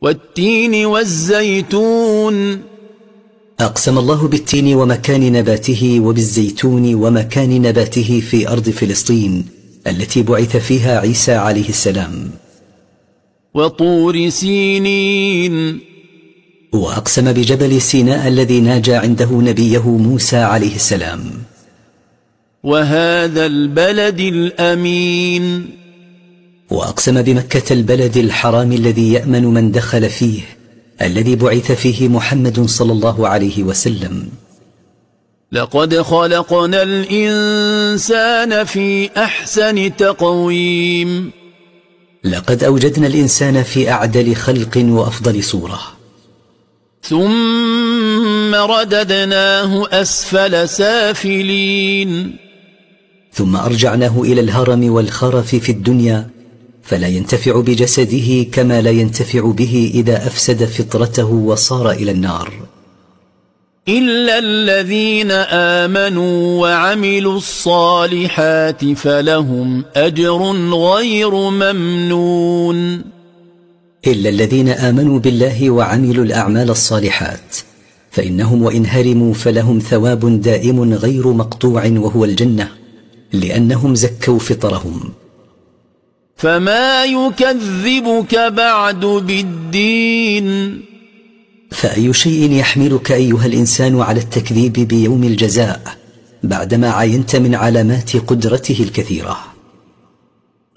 والتين والزيتون أقسم الله بالتين ومكان نباته وبالزيتون ومكان نباته في أرض فلسطين التي بعث فيها عيسى عليه السلام وطور سينين وأقسم بجبل سيناء الذي ناجى عنده نبيه موسى عليه السلام وهذا البلد الأمين وأقسم بمكة البلد الحرام الذي يأمن من دخل فيه الذي بعث فيه محمد صلى الله عليه وسلم لقد خلقنا الإنسان في أحسن تقويم لقد أوجدنا الإنسان في أعدل خلق وأفضل صورة ثم رددناه أسفل سافلين ثم أرجعناه إلى الهرم والخرف في الدنيا فلا ينتفع بجسده كما لا ينتفع به إذا أفسد فطرته وصار إلى النار إلا الذين آمنوا وعملوا الصالحات فلهم أجر غير ممنون إلا الذين آمنوا بالله وعملوا الأعمال الصالحات فإنهم وإن هرموا فلهم ثواب دائم غير مقطوع وهو الجنة لأنهم زكوا فطرهم فما يكذبك بعد بالدين فأي شيء يحملك أيها الإنسان على التكذيب بيوم الجزاء بعدما عينت من علامات قدرته الكثيرة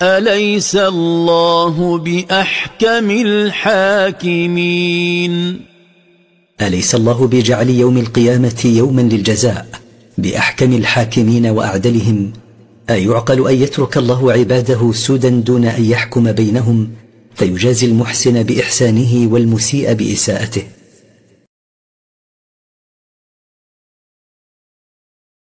أليس الله بأحكم الحاكمين أليس الله بجعل يوم القيامة يوما للجزاء بأحكم الحاكمين وأعدلهم أيعقل أن يترك الله عباده سدى دون أن يحكم بينهم فيجازي المحسن بإحسانه والمسيء بإساءته